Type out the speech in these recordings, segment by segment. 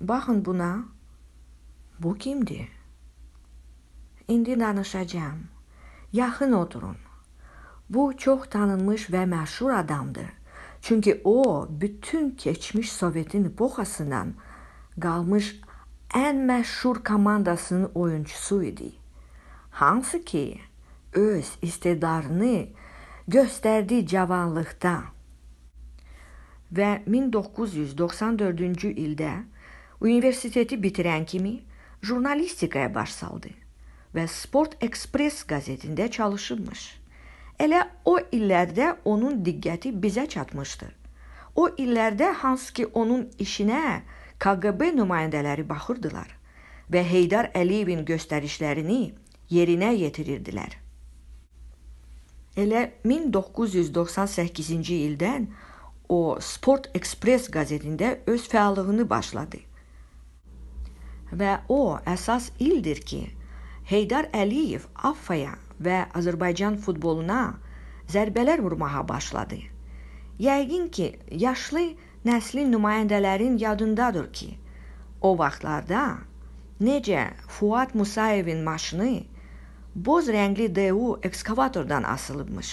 Bakın buna. Bu kimdi? İndi danışacağım. Yaxın oturun. Bu çox tanınmış və məşhur adamdır. Çünki o bütün keçmiş Sovetin epoxasından qalmış ən məşhur komandasının oyunçusu idi. Hansı ki öz istedarını göstərdi cavanlıqda və 1994-cü ildə Universiteti bitiren kimi jurnalistikaya başsaldı və Sport Express qəzetində çalışırmış. Elə o illərdə onun diqqəti bizə çatmışdı. O illərdə hansı ki onun işinə KGB nümayəndələri baxırdılar və Heydar Əliyevin göstərişlərini yerinə yetirirdilər. Elə 1998-ci ildən o Sport Express qəzetində öz fəallığını başladı və o əsas ildir ki, Heydar Əliyev Affaya və Azərbaycan futboluna zərbələr vurmağa başladı. Yəqin ki, yaşlı nəslin nümayəndələrin yadındadır ki, o vaxtlarda necə Fuad Musayevin maşını boz rəngli DU ekskavatordan asılıbmış.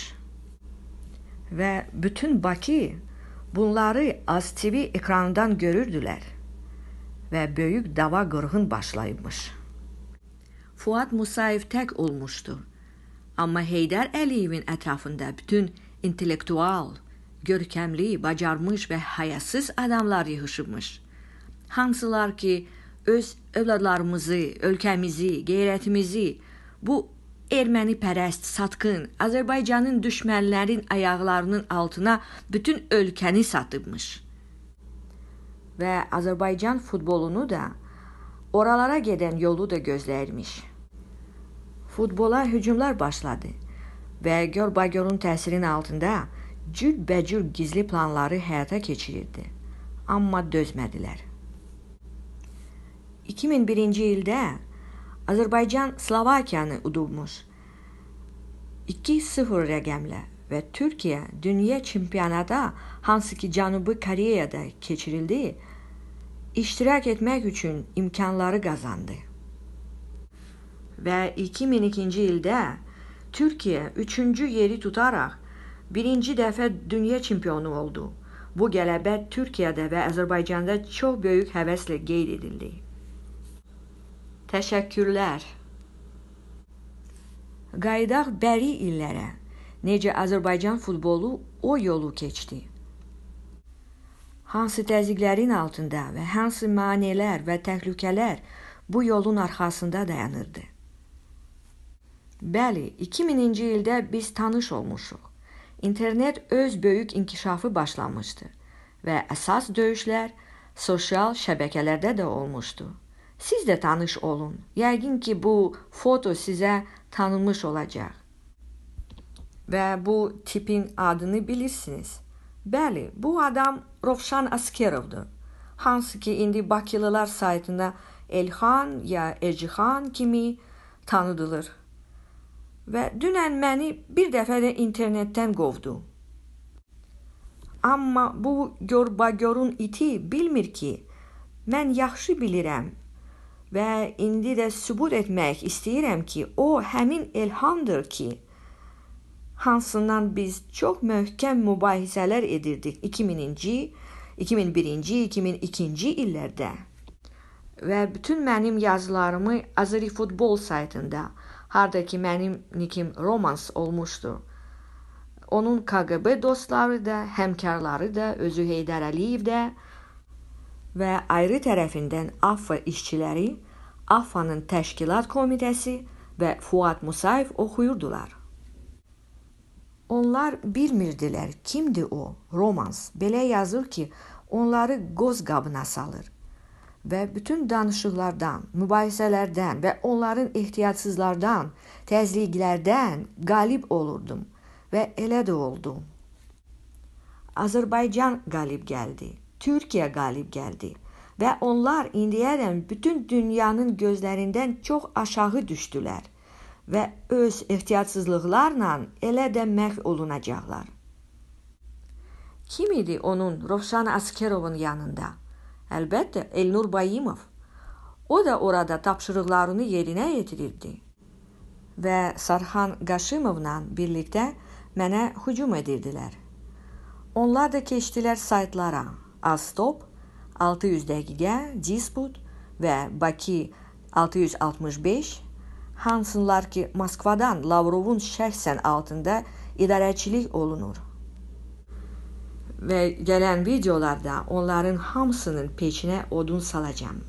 Və bütün Bakı bunları ASTV ekranından görürdülər ve büyük dava gırğın başlaymış. Fuat Musayev tek olmuştu. Ama Heydər Əliyevin ətrafında bütün intellektual, görkəmli, bacarmış və hayasız adamlar yığışmış. Hansılar ki, öz övladlarımızı, ölkəmizi, qeyrətimizi bu erməni pərəst, satqın, Azərbaycanın düşmənlərin ayaqlarının altına bütün ölkəni satıbmış.'' və Azərbaycan futbolunu da oralara gedən yolu da gözləyirmiş. Futbola hücumlar başladı və Görbagörün təsirinin altında cürbəcür gizli planları həyata keçirildi. Amma dözmədilər. 2001-ci ildə Azərbaycan Slovakiyanı udulmuş 2-0 rəqəmlə və Türkiyə dünya çempionada hansı ki Cənubi Koreyada keçirildi, iştirak etmək üçün imkanları qazandı. Və 2002-ci ildə Türkiyə 3-cü yeri tutaraq birinci dəfə dünya çempionu oldu. Bu qələbə Türkiyədə və Azərbaycanda çox böyük həvəslə qeyd edildi. Təşəkkürlər. Qayıdaq bəri illərə. Necə Azərbaycan futbolu o yolu keçdi. Hansı təzyiqlərin altında və hansı maneələr və təhlükələr bu yolun arxasında dayanırdı. Bəli, 2000-ci ildə biz tanış olmuşuq. İnternet öz böyük inkişafı başlamışdı və əsas döyüşlər sosial şəbəkələrdə də olmuşdu. Siz də tanış olun. Yəqin ki, bu foto sizə tanınmış olacaq ve bu tipin adını bilirsiniz. Bəli, bu adam Rovşan Askerov'dur. Hansı ki indi Bakılılar saytında Elxan ya Ecixan kimi tanıdılır. Və dünən məni bir dəfə də internetdən qovdu. Amma bu görbagörün iti bilmir ki, mən yaxşı bilirəm və indi də sübut etmək istəyirəm ki, o həmin Elxandır ki, hansından biz çox möhkəm mübahisələr edirdik 2000-ci, 2001-ci, 2002-ci illərdə. Və bütün mənim yazılarımı Azeri futbol saytında, harda ki mənim nikim Romans olmuşdu. Onun KGB dostları da, həmkarları da, özü Heydər Əliyev də və ayrı tərəfindən AFFA işçiləri, AFFA-nın təşkilat komitəsi və Fuad Musayev oxuyurdular. Onlar bilmirdilər kimdi o romans. Belə yazır ki, onları qoz qabına salır və bütün danışıqlardan, mübahisələrdən və onların ehtiyacsızlardan, təzliqlərdən qalib olurdum və elə də oldu. Azərbaycan qalib gəldi. Türkiyə qalib gəldi və onlar indiyədək bütün dünyanın gözlərindən çox aşağı düşdülər və öz ehtiyatsızlıqlarla elə də məhv olunacaqlar. Kim idi onun Rovşan Askerovun yanında? Əlbəttə Elnur Bayimov. O da orada tapşırıqlarını yerinə yetirirdi. Və Sarxan Qaşımovla birlikdə mənə hücum edirdilər. Onlar da keçdilər saytlara Astop, 600 dəqiqə, Disput və Bakı 665 hansınlar ki, Moskvadan Lavrovun şəxsən altında idarəçilik olunur. Və gələn videolarda onların hamısının peçinə odun salacağam.